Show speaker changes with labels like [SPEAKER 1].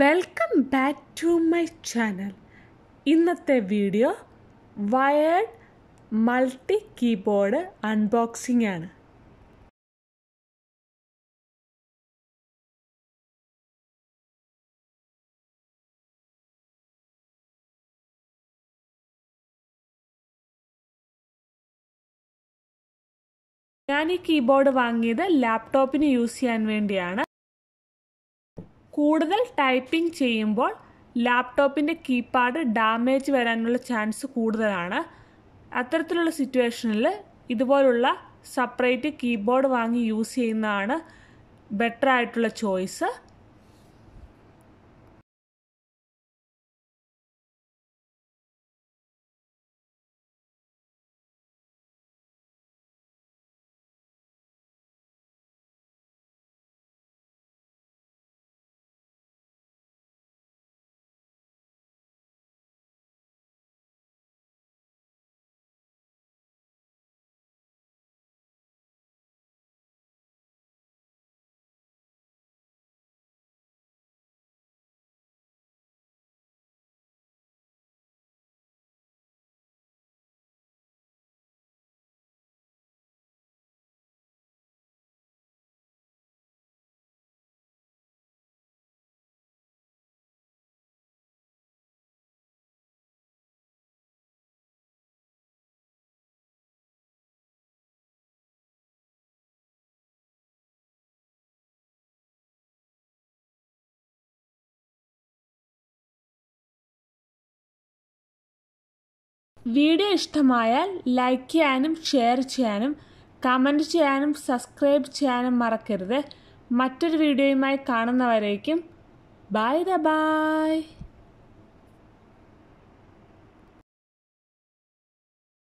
[SPEAKER 1] welcome
[SPEAKER 2] back to my channel ഇന്നത്തെ video wired multi keyboard unboxing ആണ്
[SPEAKER 1] ഞാൻ ഈ കീബോർഡ് വാങ്ങിയത്
[SPEAKER 2] ലാപ്ടോപ്പിന് യൂസ് ചെയ്യാൻ വേണ്ടിയാണ് കൂടുതൽ ടൈപ്പിംഗ് ചെയ്യുമ്പോൾ ലാപ്ടോപ്പിൻ്റെ കീപാഡ് ഡാമേജ് വരാനുള്ള ചാൻസ് കൂടുതലാണ് അത്തരത്തിലുള്ള സിറ്റുവേഷനിൽ ഇതുപോലുള്ള സെപ്പറേറ്റ് കീബോർഡ് വാങ്ങി യൂസ് ചെയ്യുന്നതാണ് ബെറ്റർ ആയിട്ടുള്ള ചോയ്സ് വീഡിയോ ഇഷ്ടമായാൽ ലൈക്ക് ചെയ്യാനും ഷെയർ ചെയ്യാനും കമൻറ്റ് ചെയ്യാനും സബ്സ്ക്രൈബ് ചെയ്യാനും മറക്കരുത് മറ്റൊരു വീഡിയോയുമായി കാണുന്നവരേക്കും ബൈ ദ ബൈ